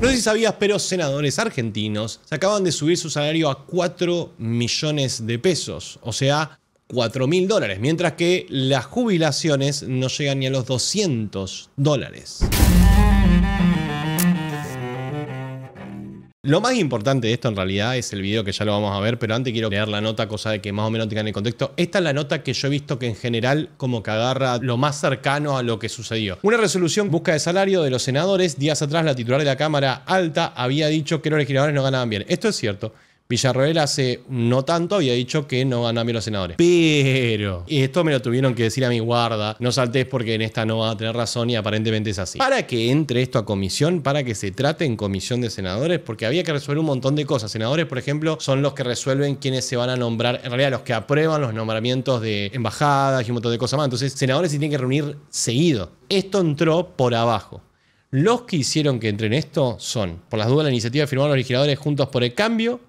No sé si sabías, pero senadores argentinos se acaban de subir su salario a 4 millones de pesos, o sea, 4 mil dólares, mientras que las jubilaciones no llegan ni a los 200 dólares. Lo más importante de esto en realidad es el video que ya lo vamos a ver, pero antes quiero leer la nota, cosa de que más o menos tengan el contexto. Esta es la nota que yo he visto que en general como que agarra lo más cercano a lo que sucedió. Una resolución busca de salario de los senadores. Días atrás la titular de la Cámara Alta había dicho que los legisladores no ganaban bien. Esto es cierto. Villarroel hace no tanto había dicho que no van a los senadores. Pero, y esto me lo tuvieron que decir a mi guarda, no saltes porque en esta no va a tener razón y aparentemente es así. Para que entre esto a comisión, para que se trate en comisión de senadores, porque había que resolver un montón de cosas. Senadores, por ejemplo, son los que resuelven quiénes se van a nombrar, en realidad los que aprueban los nombramientos de embajadas y un montón de cosas más. Entonces, senadores se tienen que reunir seguido. Esto entró por abajo. Los que hicieron que entren esto son, por las dudas, la iniciativa firmar los legisladores juntos por el cambio,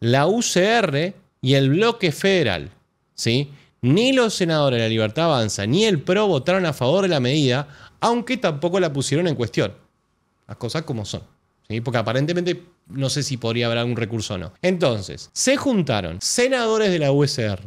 la UCR y el bloque federal. ¿sí? Ni los senadores de la Libertad Avanza ni el PRO votaron a favor de la medida, aunque tampoco la pusieron en cuestión. Las cosas como son. Porque aparentemente no sé si podría haber algún recurso o no. Entonces, se juntaron senadores de la UCR,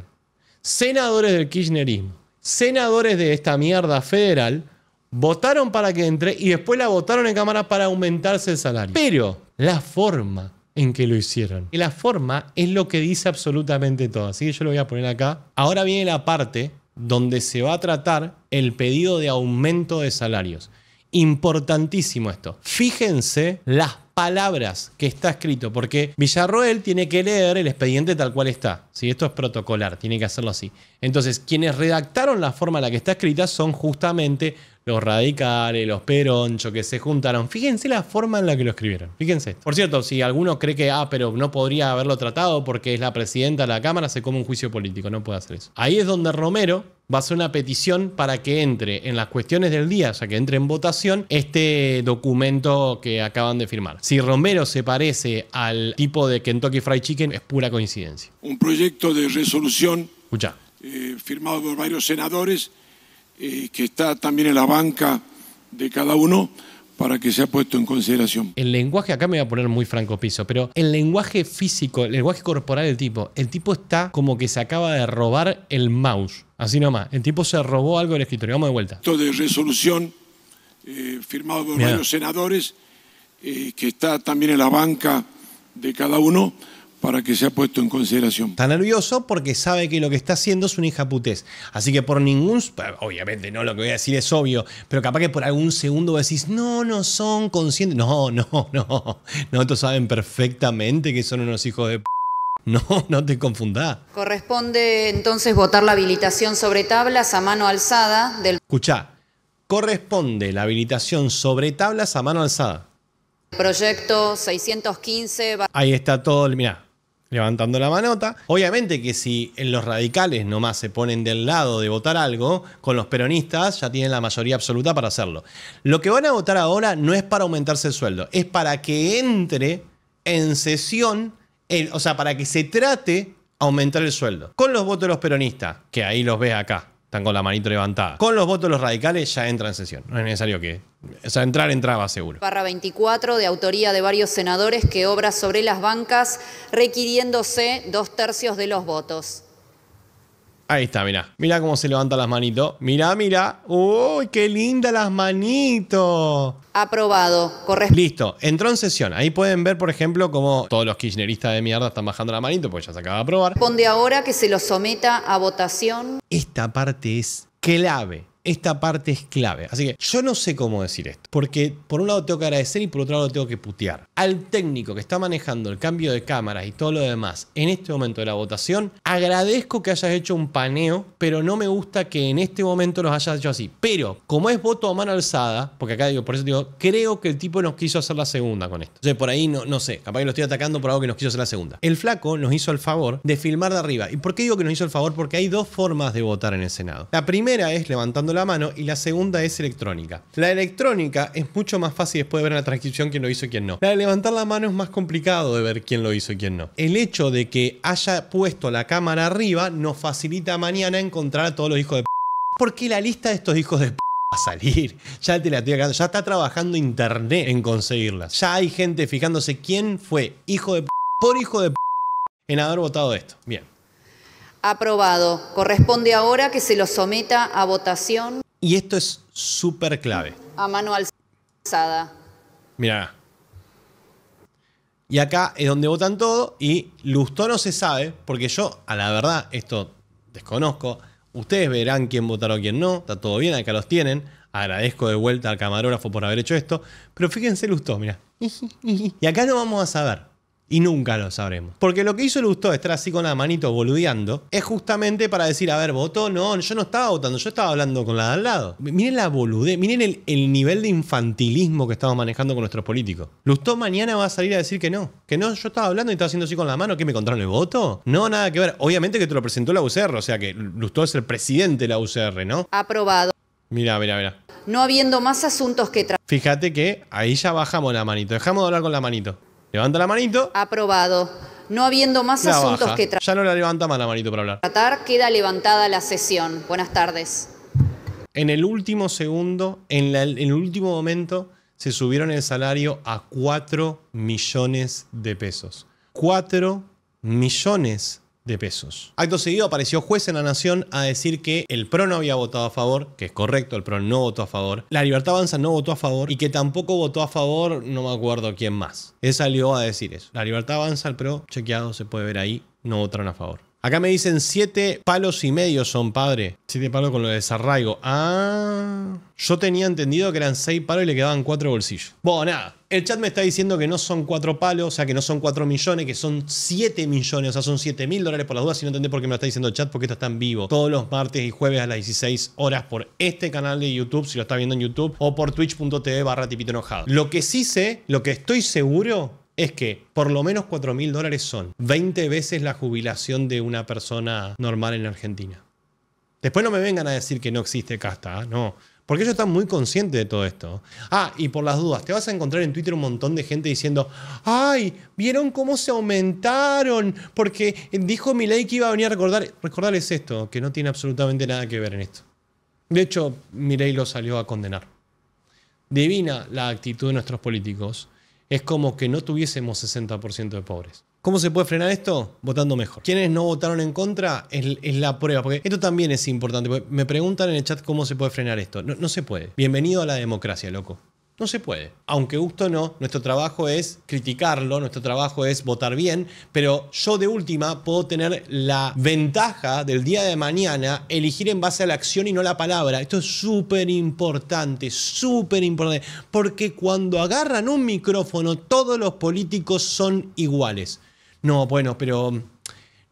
senadores del Kirchnerismo, senadores de esta mierda federal, votaron para que entre y después la votaron en Cámara para aumentarse el salario. Pero la forma en que lo hicieron. Y la forma es lo que dice absolutamente todo. Así que yo lo voy a poner acá. Ahora viene la parte donde se va a tratar el pedido de aumento de salarios. Importantísimo esto. Fíjense las palabras que está escrito, porque Villarroel tiene que leer el expediente tal cual está. Si Esto es protocolar, tiene que hacerlo así. Entonces, quienes redactaron la forma en la que está escrita son justamente los radicales, los peronchos que se juntaron. Fíjense la forma en la que lo escribieron. Fíjense. Por cierto, si alguno cree que, ah, pero no podría haberlo tratado porque es la presidenta de la Cámara, se come un juicio político. No puede hacer eso. Ahí es donde Romero va a hacer una petición para que entre en las cuestiones del día, ya que entre en votación, este documento que acaban de firmar. Si Romero se parece al tipo de Kentucky Fried Chicken, es pura coincidencia. Un proyecto de resolución Escucha. Eh, firmado por varios senadores eh, que está también en la banca de cada uno para que sea puesto en consideración. El lenguaje, acá me voy a poner muy franco piso, pero el lenguaje físico, el lenguaje corporal del tipo, el tipo está como que se acaba de robar el mouse, así nomás, el tipo se robó algo del escritorio, vamos de vuelta. Esto de resolución, eh, firmado por varios senadores, eh, que está también en la banca de cada uno, para que sea puesto en consideración. Está nervioso porque sabe que lo que está haciendo es una hija putés. Así que por ningún. Obviamente, no, lo que voy a decir es obvio, pero capaz que por algún segundo decís, no, no son conscientes. No, no, no. No, todos saben perfectamente que son unos hijos de No, no te confundas. Corresponde entonces votar la habilitación sobre tablas a mano alzada del. Escuchá, corresponde la habilitación sobre tablas a mano alzada. Proyecto 615. Ahí está todo, mirá, levantando la manota. Obviamente que si en los radicales nomás se ponen del lado de votar algo, con los peronistas ya tienen la mayoría absoluta para hacerlo. Lo que van a votar ahora no es para aumentarse el sueldo, es para que entre en sesión, o sea, para que se trate aumentar el sueldo. Con los votos de los peronistas, que ahí los ve acá están con la manito levantada. Con los votos de los radicales ya entra en sesión. No es necesario que. O sea, entrar entraba seguro. Barra 24, de autoría de varios senadores, que obra sobre las bancas, requiriéndose dos tercios de los votos. Ahí está, mirá. Mirá cómo se levantan las manitos. Mirá, mirá. ¡Uy, qué linda las manitos! Aprobado. Correcto. Listo. Entró en sesión. Ahí pueden ver, por ejemplo, cómo todos los kirchneristas de mierda están bajando las manito, porque ya se acaba de aprobar. Responde ahora que se lo someta a votación. Esta parte es clave esta parte es clave. Así que yo no sé cómo decir esto. Porque por un lado tengo que agradecer y por otro lado tengo que putear. Al técnico que está manejando el cambio de cámaras y todo lo demás en este momento de la votación, agradezco que hayas hecho un paneo, pero no me gusta que en este momento los hayas hecho así. Pero como es voto a mano alzada, porque acá digo, por eso digo, creo que el tipo nos quiso hacer la segunda con esto. O sea, por ahí no, no sé, capaz que lo estoy atacando por algo que nos quiso hacer la segunda. El flaco nos hizo el favor de filmar de arriba. ¿Y por qué digo que nos hizo el favor? Porque hay dos formas de votar en el Senado. La primera es levantando la mano y la segunda es electrónica. La electrónica es mucho más fácil después de ver la transcripción quién lo hizo y quién no. La de levantar la mano es más complicado de ver quién lo hizo y quién no. El hecho de que haya puesto la cámara arriba nos facilita mañana encontrar a todos los hijos de p qué la lista de estos hijos de p a salir. Ya te la estoy acá. Ya está trabajando internet en conseguirlas. Ya hay gente fijándose quién fue hijo de p por hijo de p en haber votado esto. Bien. Aprobado. Corresponde ahora que se lo someta a votación. Y esto es súper clave. A mano alzada. Mira. Y acá es donde votan todo y Lustó no se sabe, porque yo, a la verdad, esto desconozco. Ustedes verán quién o quién no. Está todo bien, acá los tienen. Agradezco de vuelta al camarógrafo por haber hecho esto. Pero fíjense Lustó, mira. Y acá no vamos a saber. Y nunca lo sabremos. Porque lo que hizo Lustó estar así con la manito boludeando es justamente para decir, a ver, voto, no, yo no estaba votando, yo estaba hablando con la de al lado. Miren la boludez, miren el, nivel de infantilismo que estamos manejando con nuestros políticos. Lustó mañana va a salir a decir que no, que no, yo estaba hablando y estaba haciendo así con la mano, ¿qué, me contaron el voto. No, nada que ver. Obviamente que te lo presentó la UCR, o sea que Lustó es el presidente de la UCR, ¿no? Aprobado. Mira, mira, mirá. No habiendo más asuntos que tratar. Fíjate que ahí ya bajamos la manito, dejamos de hablar con la manito. Levanta la manito. Aprobado. No habiendo más asuntos que tratar. Ya no la levanta más la manito para hablar. Tratar queda levantada la sesión. Buenas tardes. En el último segundo, en, en el último momento, se subieron el salario a 4 millones de pesos. 4 millones de pesos. Acto seguido apareció juez en la nación a decir que el PRO no había votado a favor, que es correcto, el PRO no votó a favor, la Libertad Avanza no votó a favor y que tampoco votó a favor, no me acuerdo quién más. Él salió a decir eso. La Libertad Avanza, el PRO, chequeado, se puede ver ahí, no votaron a favor. Acá me dicen siete palos y medio son, padre. Siete palos con lo de desarraigo. Ah. Yo tenía entendido que eran seis palos y le quedaban cuatro bolsillos. Bueno, nada. El chat me está diciendo que no son cuatro palos, o sea, que no son cuatro millones, que son siete millones, o sea, son siete mil dólares por las dudas. Si no entendés por qué me lo está diciendo el chat, porque esto está en vivo. Todos los martes y jueves a las 16 horas por este canal de YouTube, si lo está viendo en YouTube, o por twitch.tv barra tipito enojado. Lo que sí sé, lo que estoy seguro es que por lo menos 4 mil dólares son 20 veces la jubilación de una persona normal en Argentina. Después no me vengan a decir que no existe casta, ¿ah? no. Porque ellos están muy conscientes de todo esto. Ah, y por las dudas, te vas a encontrar en Twitter un montón de gente diciendo, ay, ¿vieron cómo se aumentaron? Porque dijo ley que iba a venir a recordar. Recordarles esto, que no tiene absolutamente nada que ver en esto. De hecho, Milei lo salió a condenar. Divina la actitud de nuestros políticos es como que no tuviésemos 60% de pobres. ¿Cómo se puede frenar esto? Votando mejor. Quienes no votaron en contra es, la prueba, porque esto también es importante. me preguntan en el chat cómo se puede frenar esto. no se puede. Bienvenido a la democracia, loco. No se puede. Aunque gusto no, nuestro trabajo es criticarlo, nuestro trabajo es votar bien, pero yo de última puedo tener la ventaja del día de mañana elegir en base a la acción y no la palabra. Esto es súper importante, súper importante, porque cuando agarran un micrófono todos los políticos son iguales. No, bueno, pero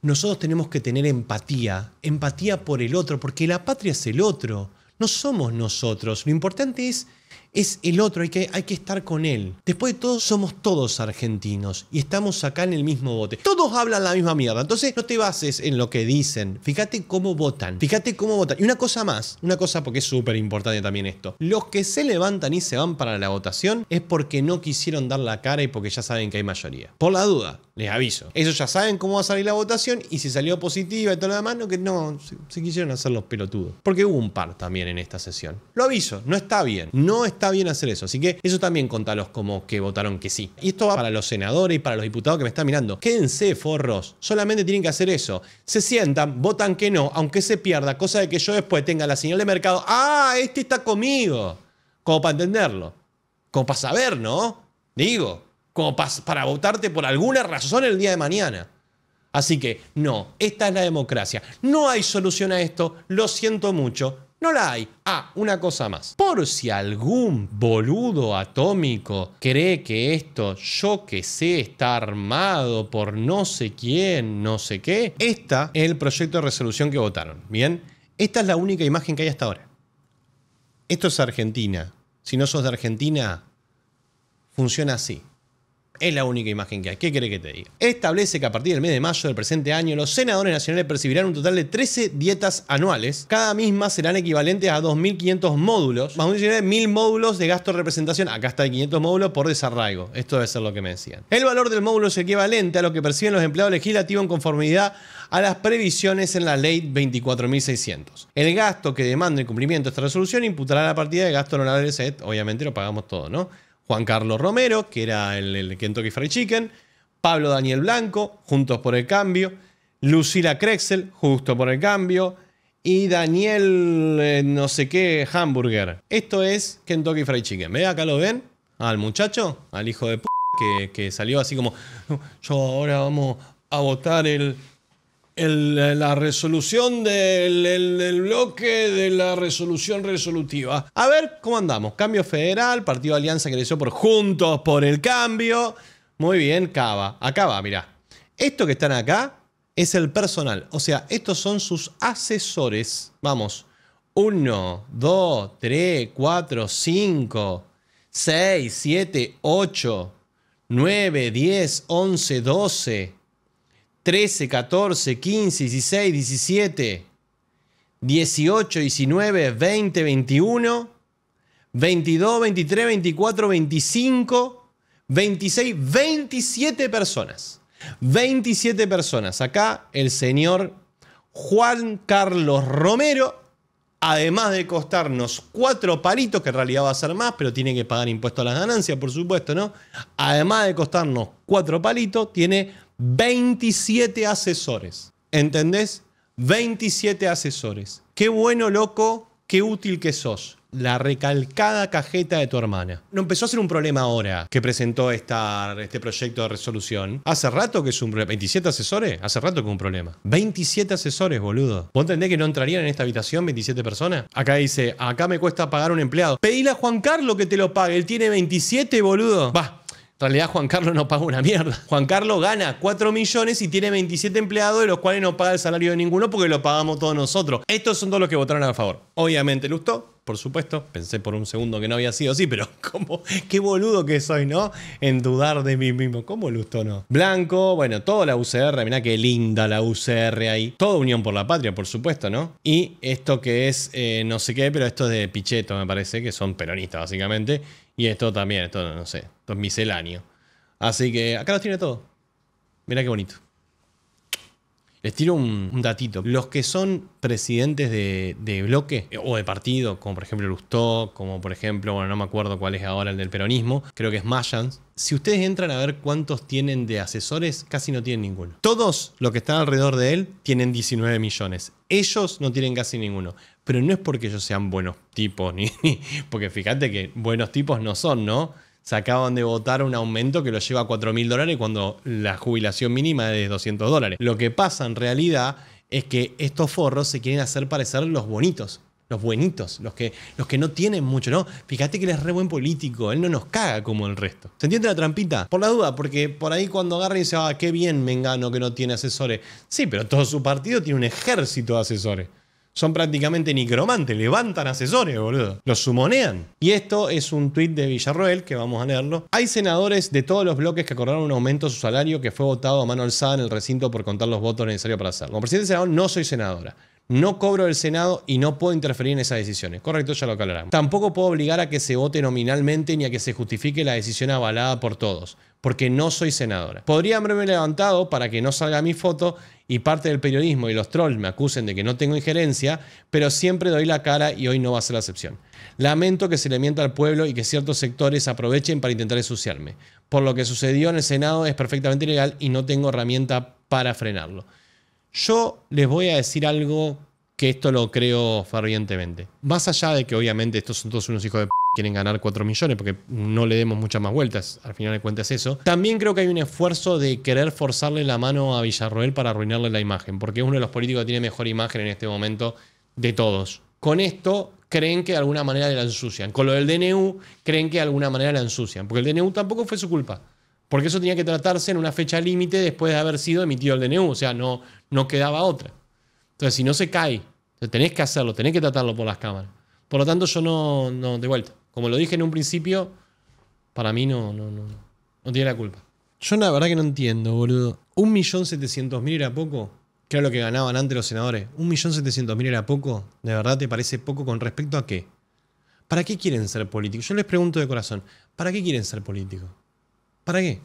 nosotros tenemos que tener empatía, empatía por el otro, porque la patria es el otro, no somos nosotros. Lo importante es es el otro, hay que, hay que estar con él. Después de todo, somos todos argentinos y estamos acá en el mismo bote. Todos hablan la misma mierda, entonces no te bases en lo que dicen. Fíjate cómo votan, fíjate cómo votan. Y una cosa más, una cosa porque es súper importante también esto. Los que se levantan y se van para la votación es porque no quisieron dar la cara y porque ya saben que hay mayoría. Por la duda, les aviso. Ellos ya saben cómo va a salir la votación y si salió positiva y todo lo demás, no, que no, se, se quisieron hacer los pelotudos. Porque hubo un par también en esta sesión. Lo aviso, no está bien. No no está bien hacer eso. Así que eso también contalos como que votaron que sí. Y esto va para los senadores y para los diputados que me están mirando. Quédense, forros. Solamente tienen que hacer eso. Se sientan, votan que no, aunque se pierda, cosa de que yo después tenga la señal de mercado. ¡Ah, este está conmigo! Como para entenderlo. Como para saber, ¿no? Digo, como para votarte por alguna razón el día de mañana. Así que no, esta es la democracia. No hay solución a esto, lo siento mucho, no la hay. Ah, una cosa más. Por si algún boludo atómico cree que esto, yo que sé, está armado por no sé quién, no sé qué, esta es el proyecto de resolución que votaron. Bien, esta es la única imagen que hay hasta ahora. Esto es Argentina. Si no sos de Argentina, funciona así. Es la única imagen que hay. ¿Qué cree que te diga? Establece que a partir del mes de mayo del presente año, los senadores nacionales percibirán un total de 13 dietas anuales. Cada misma serán equivalentes a 2.500 módulos, más un de 1.000 módulos de gasto de representación. Acá está de 500 módulos por desarraigo. Esto debe ser lo que me decían. El valor del módulo es equivalente a lo que perciben los empleados legislativos en conformidad a las previsiones en la ley 24.600. El gasto que demanda el cumplimiento de esta resolución imputará la partida de gasto honorable de SED. Obviamente lo pagamos todo, ¿no? Juan Carlos Romero, que era el, Kentucky Fried Chicken, Pablo Daniel Blanco, Juntos por el Cambio, Lucila Krexel, Justo por el Cambio, y Daniel eh, no sé qué hamburger. Esto es Kentucky Fried Chicken. ¿Ve? Acá lo ven. Al muchacho, al hijo de p que salió así como, yo ahora vamos a votar el, la resolución del bloque de la resolución resolutiva. A ver cómo andamos. Cambio federal, Partido de Alianza creció por Juntos, por el cambio. Muy bien, Cava. Acá va, mirá. Esto que están acá es el personal. O sea, estos son sus asesores. Vamos. Uno, dos, tres, cuatro, cinco, seis, siete, ocho, nueve, diez, once, doce... 13, 14, 15, 16, 17, 18, 19, 20, 21, 22, 23, 24, 25, 26, 27 personas. 27 personas. Acá el señor Juan Carlos Romero, además de costarnos cuatro palitos, que en realidad va a ser más, pero tiene que pagar impuestos a las ganancias, por supuesto, ¿no? Además de costarnos cuatro palitos, tiene 27 asesores. ¿Entendés? 27 asesores. Qué bueno, loco, qué útil que sos. La recalcada cajeta de tu hermana. No empezó a ser un problema ahora que presentó este proyecto de resolución. Hace rato que es un problema. ¿27 asesores? Hace rato que es un problema. 27 asesores, boludo. ¿Vos entendés que no entrarían en esta habitación 27 personas? Acá dice, acá me cuesta pagar un empleado. Pedile a Juan Carlos que te lo pague. Él tiene 27, boludo. Va, en realidad Juan Carlos no paga una mierda. Juan Carlos gana 4 millones y tiene 27 empleados de los cuales no paga el salario de ninguno porque lo pagamos todos nosotros. Estos son todos los que votaron a favor. Obviamente Lustó, por supuesto. Pensé por un segundo que no había sido así, pero como qué boludo que soy, ¿no? En dudar de mí mismo. ¿Cómo Lustó no? Blanco, bueno, toda la UCR, mirá qué linda la UCR ahí. Toda Unión por la Patria, por supuesto, ¿no? Y esto que es eh, no sé qué, pero esto es de Pichetto, me parece, que son peronistas básicamente y esto también, esto no, sé, esto es misceláneo. Así que acá los tiene todo. mira qué bonito. Les tiro un, datito. Los que son presidentes de, bloque eh, o de partido, como por ejemplo Lustó, como por ejemplo, bueno, no me acuerdo cuál es ahora el del peronismo, creo que es Mayans. Si ustedes entran a ver cuántos tienen de asesores, casi no tienen ninguno. Todos los que están alrededor de él tienen 19 millones. Ellos no tienen casi ninguno. Pero no es porque ellos sean buenos tipos, ni porque fíjate que buenos tipos no son, ¿no? se acaban de votar un aumento que lo lleva a 4000 mil dólares cuando la jubilación mínima es de 200 dólares. Lo que pasa en realidad es que estos forros se quieren hacer parecer los bonitos, los buenitos, los que, los que no tienen mucho, ¿no? Fíjate que él es re buen político, él no nos caga como el resto. ¿Se entiende la trampita? Por la duda, porque por ahí cuando agarra y dice, ah, qué bien me engano que no tiene asesores. Sí, pero todo su partido tiene un ejército de asesores son prácticamente necromantes, levantan asesores, boludo. Los sumonean. Y esto es un tuit de Villarroel que vamos a leerlo. Hay senadores de todos los bloques que acordaron un aumento de su salario que fue votado a mano alzada en el recinto por contar los votos necesarios para hacerlo. Como presidente de Senado no soy senadora. No cobro del Senado y no puedo interferir en esas decisiones. Correcto, ya lo aclaramos. Tampoco puedo obligar a que se vote nominalmente ni a que se justifique la decisión avalada por todos, porque no soy senadora. Podría haberme levantado para que no salga mi foto y parte del periodismo y los trolls me acusen de que no tengo injerencia, pero siempre doy la cara y hoy no va a ser la excepción. Lamento que se le mienta al pueblo y que ciertos sectores aprovechen para intentar ensuciarme. Por lo que sucedió en el Senado es perfectamente ilegal y no tengo herramienta para frenarlo. Yo les voy a decir algo que esto lo creo fervientemente. Más allá de que obviamente estos son todos unos hijos de p quieren ganar 4 millones porque no le demos muchas más vueltas, al final de cuentas eso. También creo que hay un esfuerzo de querer forzarle la mano a Villarroel para arruinarle la imagen, porque es uno de los políticos que tiene mejor imagen en este momento de todos. Con esto creen que de alguna manera la ensucian. Con lo del DNU creen que de alguna manera la ensucian, porque el DNU tampoco fue su culpa. Porque eso tenía que tratarse en una fecha límite después de haber sido emitido el DNU, o sea, no, no quedaba otra. Entonces, si no se cae, tenés que hacerlo, tenés que tratarlo por las cámaras. Por lo tanto, yo no, no de vuelta. Como lo dije en un principio, para mí no, no, no tiene la culpa. Yo la verdad que no entiendo, boludo. ¿Un millón setecientos mil era poco? Que era lo que ganaban antes los senadores. ¿Un millón setecientos mil era poco? ¿De verdad te parece poco con respecto a qué? ¿Para qué quieren ser políticos? Yo les pregunto de corazón, ¿para qué quieren ser políticos? ¿Para qué?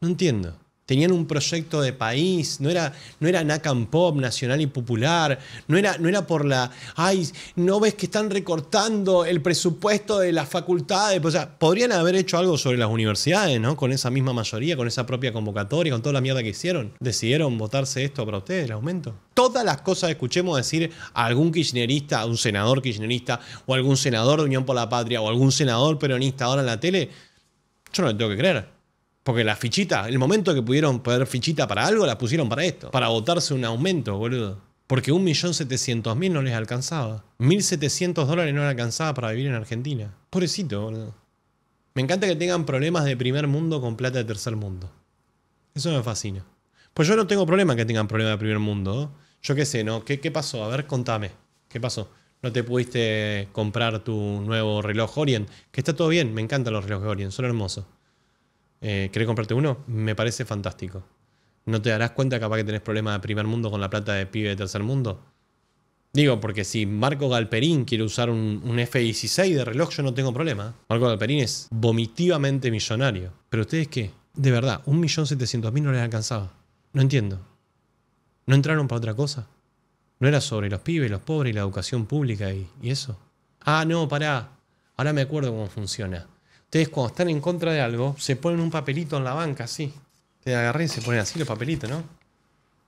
No entiendo. Tenían un proyecto de país, no era, no era Pop, nacional y popular, no era, no era por la. Ay, no ves que están recortando el presupuesto de las facultades. O sea, podrían haber hecho algo sobre las universidades, ¿no? Con esa misma mayoría, con esa propia convocatoria, con toda la mierda que hicieron. Decidieron votarse esto para ustedes, el aumento. Todas las cosas que escuchemos decir a algún kirchnerista, a un senador kirchnerista, o algún senador de Unión por la Patria, o algún senador peronista ahora en la tele, yo no le tengo que creer. Porque la fichita, el momento que pudieron poner fichita para algo, la pusieron para esto. Para votarse un aumento, boludo. Porque 1.700.000 no les alcanzaba. 1.700 dólares no les alcanzaba para vivir en Argentina. Pobrecito, boludo. Me encanta que tengan problemas de primer mundo con plata de tercer mundo. Eso me fascina. Pues yo no tengo problema que tengan problemas de primer mundo. ¿eh? Yo qué sé, ¿no? ¿Qué pasó? A ver, contame. ¿Qué pasó? no te pudiste comprar tu nuevo reloj Orient, que está todo bien, me encantan los relojes Orient, son hermosos. Eh, ¿Querés comprarte uno? Me parece fantástico. ¿No te darás cuenta capaz que tenés problemas de primer mundo con la plata de pibe de tercer mundo? Digo, porque si Marco Galperín quiere usar un, un F-16 de reloj, yo no tengo problema. Marco Galperín es vomitivamente millonario. Pero ustedes qué? De verdad, 1.700.000 no les alcanzaba. No entiendo. ¿No entraron para otra cosa? ¿No era sobre los pibes, los pobres y la educación pública y, eso? Ah, no, pará. Ahora me acuerdo cómo funciona. Ustedes cuando están en contra de algo, se ponen un papelito en la banca, así. Te agarré y se ponen así los papelitos, ¿no?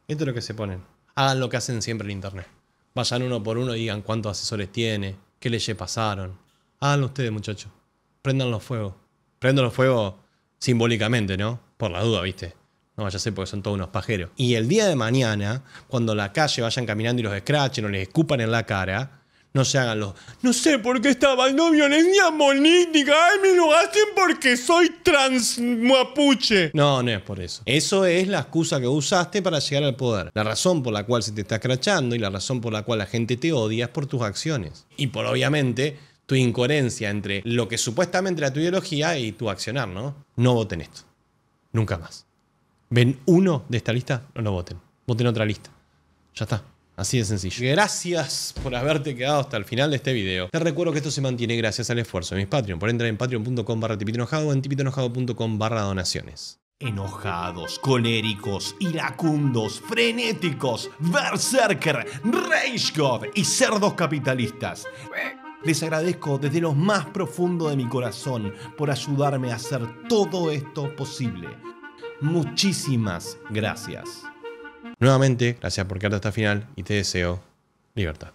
Esto es lo que se ponen. Hagan lo que hacen siempre en internet. Vayan uno por uno y digan cuántos asesores tiene, qué leyes pasaron. Háganlo ustedes, muchachos. Prendan los fuegos. Prendan los fuegos simbólicamente, ¿no? Por la duda, ¿viste? No, ya sé, porque son todos unos pajeros. Y el día de mañana, cuando la calle vayan caminando y los escrachen o les escupan en la cara, no se hagan los. No sé por qué estaba. No, violencia Diga, Ay, me lo hacen porque soy trans mapuche. No, no es por eso. Eso es la excusa que usaste para llegar al poder. La razón por la cual se te está escrachando y la razón por la cual la gente te odia es por tus acciones. Y por obviamente tu incoherencia entre lo que supuestamente era tu ideología y tu accionar, ¿no? No voten esto. Nunca más ven uno de esta lista, no lo voten. Voten otra lista. Ya está. Así de sencillo. Gracias por haberte quedado hasta el final de este video. Te recuerdo que esto se mantiene gracias al esfuerzo de mis Patreon. Por entrar en patreon.com barra tipitoenojado o en tipitoenojado.com barra donaciones. Enojados, coléricos, iracundos, frenéticos, berserker, rage y cerdos capitalistas. Les agradezco desde lo más profundo de mi corazón por ayudarme a hacer todo esto posible. Muchísimas gracias. Nuevamente, gracias por quedarte hasta final y te deseo libertad.